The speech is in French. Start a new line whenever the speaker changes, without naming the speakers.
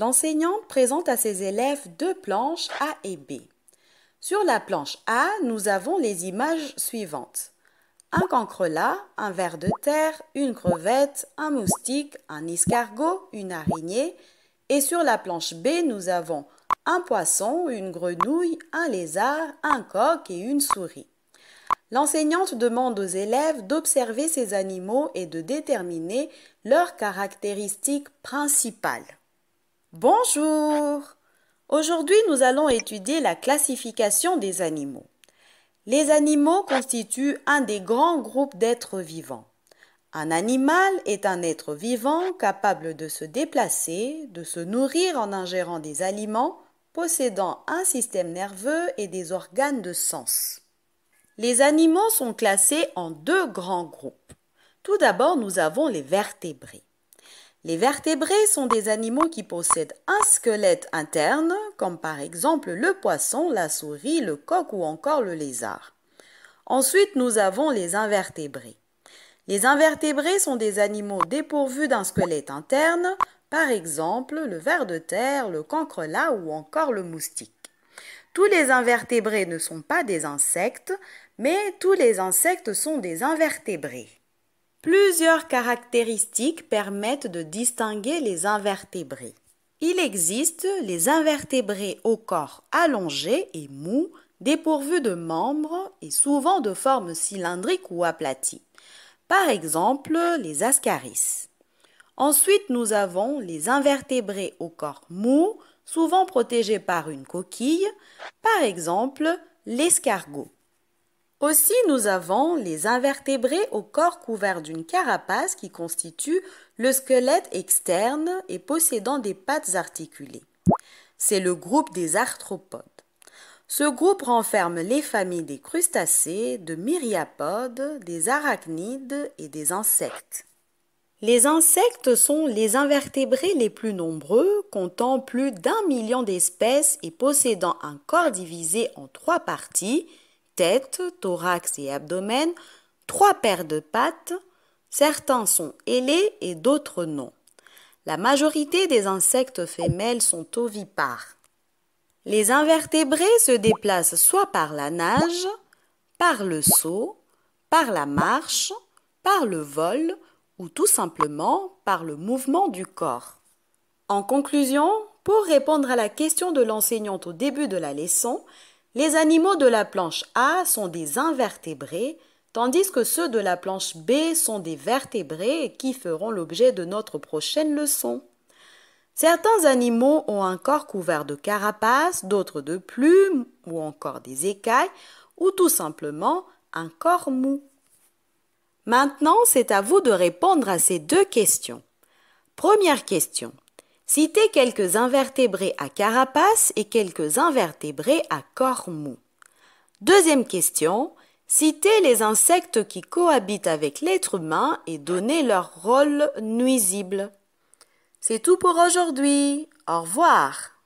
L'enseignante présente à ses élèves deux planches A et B. Sur la planche A, nous avons les images suivantes. Un cancrelat, un ver de terre, une crevette, un moustique, un escargot, une araignée. Et sur la planche B, nous avons un poisson, une grenouille, un lézard, un coq et une souris. L'enseignante demande aux élèves d'observer ces animaux et de déterminer leurs caractéristiques principales. Bonjour Aujourd'hui, nous allons étudier la classification des animaux. Les animaux constituent un des grands groupes d'êtres vivants. Un animal est un être vivant capable de se déplacer, de se nourrir en ingérant des aliments, possédant un système nerveux et des organes de sens. Les animaux sont classés en deux grands groupes. Tout d'abord, nous avons les vertébrés. Les vertébrés sont des animaux qui possèdent un squelette interne, comme par exemple le poisson, la souris, le coq ou encore le lézard. Ensuite, nous avons les invertébrés. Les invertébrés sont des animaux dépourvus d'un squelette interne, par exemple le ver de terre, le cancrelat ou encore le moustique. Tous les invertébrés ne sont pas des insectes, mais tous les insectes sont des invertébrés. Plusieurs caractéristiques permettent de distinguer les invertébrés. Il existe les invertébrés au corps allongé et mou, dépourvus de membres et souvent de forme cylindrique ou aplatie. Par exemple, les ascaris. Ensuite, nous avons les invertébrés au corps mou, souvent protégés par une coquille, par exemple l'escargot. Aussi, nous avons les invertébrés au corps couvert d'une carapace qui constitue le squelette externe et possédant des pattes articulées. C'est le groupe des arthropodes. Ce groupe renferme les familles des crustacés, de myriapodes, des arachnides et des insectes. Les insectes sont les invertébrés les plus nombreux, comptant plus d'un million d'espèces et possédant un corps divisé en trois parties, tête, thorax et abdomen, trois paires de pattes, certains sont ailés et d'autres non. La majorité des insectes femelles sont ovipares. Les invertébrés se déplacent soit par la nage, par le saut, par la marche, par le vol ou tout simplement par le mouvement du corps. En conclusion, pour répondre à la question de l'enseignante au début de la leçon, les animaux de la planche A sont des invertébrés, tandis que ceux de la planche B sont des vertébrés qui feront l'objet de notre prochaine leçon. Certains animaux ont un corps couvert de carapaces, d'autres de plumes ou encore des écailles, ou tout simplement un corps mou. Maintenant, c'est à vous de répondre à ces deux questions. Première question. Citez quelques invertébrés à carapace et quelques invertébrés à corps mou. Deuxième question. Citez les insectes qui cohabitent avec l'être humain et donnez leur rôle nuisible. C'est tout pour aujourd'hui. Au revoir.